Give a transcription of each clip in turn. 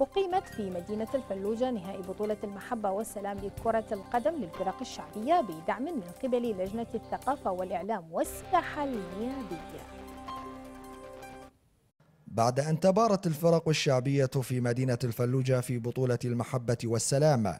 أقيمت في مدينة الفلوجة نهائي بطولة المحبة والسلام لكرة القدم للفرق الشعبية بدعم من قبل لجنة الثقافة والإعلام والساحة النيابية بعد أن تبارت الفرق الشعبية في مدينة الفلوجة في بطولة المحبة والسلام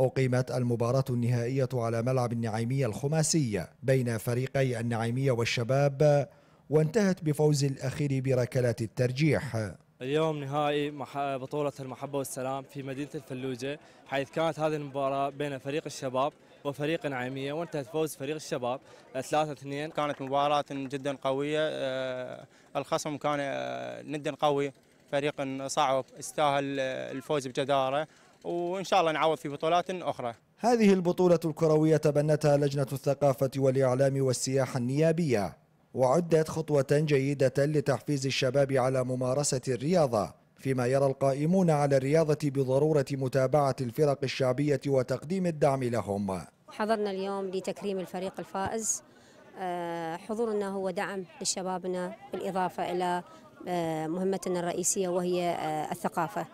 أقيمت المباراة النهائية على ملعب النعيمية الخماسية بين فريقي النعيمية والشباب وانتهت بفوز الأخير بركلات الترجيح اليوم نهائي بطولة المحبة والسلام في مدينة الفلوجة حيث كانت هذه المباراة بين فريق الشباب وفريق نعيمية وانتهت فوز فريق الشباب 3-2 كانت مباراة جدا قوية آه، الخصم كان جدا آه، قوي فريق صعب استاهل آه، الفوز بجدارة وإن شاء الله نعوض في بطولات أخرى هذه البطولة الكروية تبنتها لجنة الثقافة والإعلام والسياحة النيابية وعدت خطوة جيدة لتحفيز الشباب على ممارسة الرياضة فيما يرى القائمون على الرياضة بضرورة متابعة الفرق الشعبية وتقديم الدعم لهم حضرنا اليوم لتكريم الفريق الفائز آه، حضورنا هو دعم لشبابنا بالإضافة إلى آه، مهمتنا الرئيسية وهي آه، الثقافة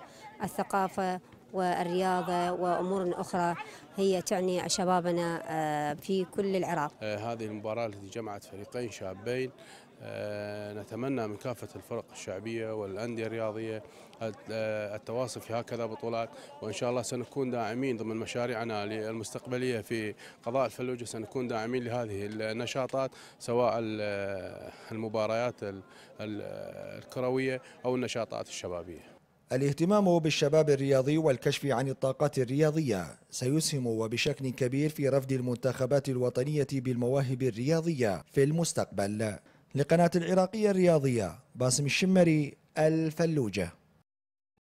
الثقافة والرياضة وأمور أخرى هي تعني شبابنا آه، في كل العراق آه، هذه المباراة التي جمعت فريقين شابين آه، نتمنى من كافة الفرق الشعبية والأندية الرياضية التواصل في هكذا بطولات وإن شاء الله سنكون داعمين ضمن مشاريعنا المستقبلية في قضاء الفلوجة سنكون داعمين لهذه النشاطات سواء المباريات الكروية أو النشاطات الشبابية الاهتمام بالشباب الرياضي والكشف عن الطاقات الرياضية سيسهم وبشكل كبير في رفض المنتخبات الوطنية بالمواهب الرياضية في المستقبل لقناة العراقية الرياضية باسم الشمري الفلوجة